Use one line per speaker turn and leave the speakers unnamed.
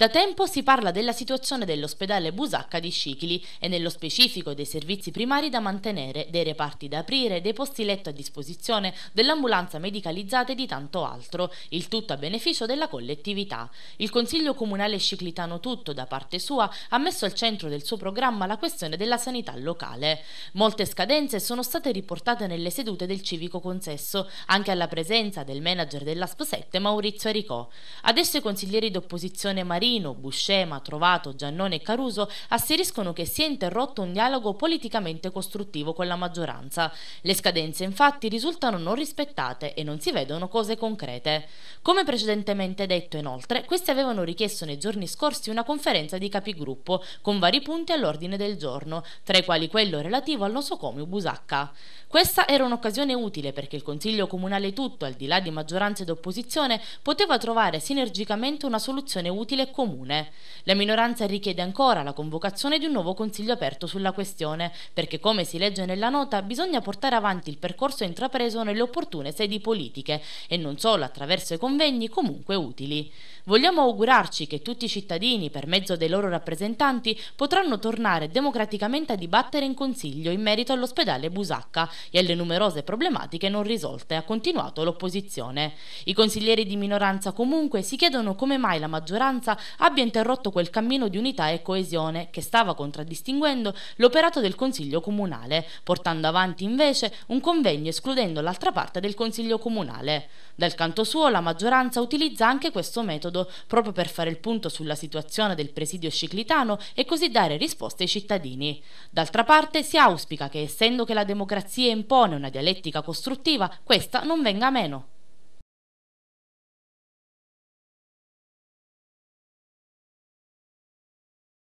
Da tempo si parla della situazione dell'ospedale Busacca di Scicli e nello specifico dei servizi primari da mantenere, dei reparti da aprire, dei posti letto a disposizione, dell'ambulanza medicalizzata e di tanto altro, il tutto a beneficio della collettività. Il Consiglio Comunale Sciclitano Tutto, da parte sua, ha messo al centro del suo programma la questione della sanità locale. Molte scadenze sono state riportate nelle sedute del civico consesso, anche alla presenza del manager dell'ASP 7 Maurizio Aricò. Adesso i consiglieri d'opposizione Maria Marino, Buscema, Trovato, Giannone e Caruso asseriscono che si è interrotto un dialogo politicamente costruttivo con la maggioranza. Le scadenze infatti risultano non rispettate e non si vedono cose concrete. Come precedentemente detto inoltre, questi avevano richiesto nei giorni scorsi una conferenza di capigruppo con vari punti all'ordine del giorno, tra i quali quello relativo al nosocomio Busacca. Questa era un'occasione utile perché il Consiglio Comunale tutto, al di là di maggioranza ed opposizione, poteva trovare sinergicamente una soluzione utile e comune. La minoranza richiede ancora la convocazione di un nuovo consiglio aperto sulla questione, perché come si legge nella nota bisogna portare avanti il percorso intrapreso nelle opportune sedi politiche e non solo attraverso i convegni comunque utili. Vogliamo augurarci che tutti i cittadini, per mezzo dei loro rappresentanti, potranno tornare democraticamente a dibattere in Consiglio in merito all'ospedale Busacca e alle numerose problematiche non risolte, ha continuato l'opposizione. I consiglieri di minoranza comunque si chiedono come mai la maggioranza abbia interrotto quel cammino di unità e coesione che stava contraddistinguendo l'operato del Consiglio Comunale, portando avanti invece un convegno escludendo l'altra parte del Consiglio Comunale. Dal canto suo la maggioranza utilizza anche questo metodo proprio per fare il punto sulla situazione del presidio sciclitano e così dare risposte ai cittadini. D'altra parte si auspica che essendo che la democrazia impone una dialettica costruttiva, questa non venga meno.